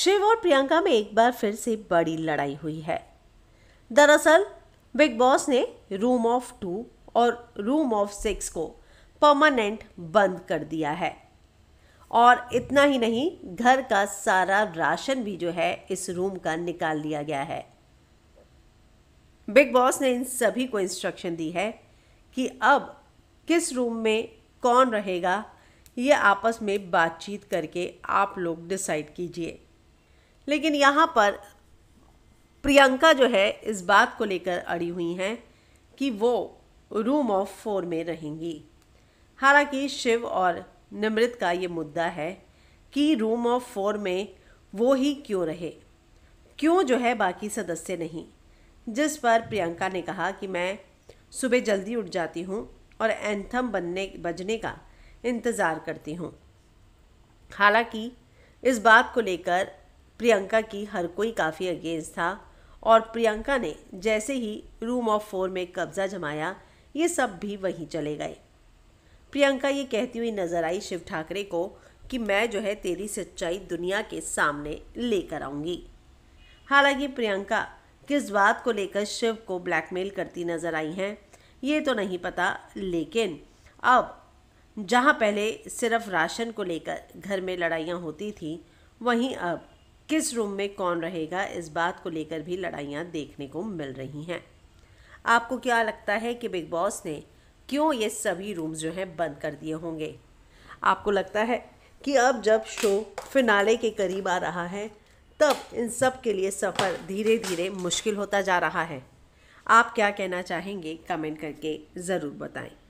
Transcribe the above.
शिव और प्रियंका में एक बार फिर से बड़ी लड़ाई हुई है दरअसल बिग बॉस ने रूम ऑफ टू और रूम ऑफ सिक्स को परमानेंट बंद कर दिया है और इतना ही नहीं घर का सारा राशन भी जो है इस रूम का निकाल लिया गया है बिग बॉस ने इन सभी को इंस्ट्रक्शन दी है कि अब किस रूम में कौन रहेगा ये आपस में बातचीत करके आप लोग डिसाइड कीजिए लेकिन यहाँ पर प्रियंका जो है इस बात को लेकर अड़ी हुई हैं कि वो रूम ऑफ फोर में रहेंगी हालांकि शिव और निमृत का ये मुद्दा है कि रूम ऑफ फोर में वो ही क्यों रहे क्यों जो है बाकी सदस्य नहीं जिस पर प्रियंका ने कहा कि मैं सुबह जल्दी उठ जाती हूँ और एंथम बनने बजने का इंतज़ार करती हूँ हालांकि इस बात को लेकर प्रियंका की हर कोई काफ़ी अगेंस्ट था और प्रियंका ने जैसे ही रूम ऑफ फोर में कब्जा जमाया ये सब भी वहीं चले गए प्रियंका ये कहती हुई नजर आई शिव ठाकरे को कि मैं जो है तेरी सच्चाई दुनिया के सामने लेकर आऊँगी हालांकि प्रियंका किस बात को लेकर शिव को ब्लैकमेल करती नजर आई हैं ये तो नहीं पता लेकिन अब जहाँ पहले सिर्फ राशन को लेकर घर में लड़ाइयाँ होती थी वहीं अब किस रूम में कौन रहेगा इस बात को लेकर भी लड़ाइयाँ देखने को मिल रही हैं आपको क्या लगता है कि बिग बॉस ने क्यों ये सभी रूम्स जो हैं बंद कर दिए होंगे आपको लगता है कि अब जब शो फिनाले के करीब आ रहा है तब इन सब के लिए सफ़र धीरे धीरे मुश्किल होता जा रहा है आप क्या कहना चाहेंगे कमेंट करके ज़रूर बताएं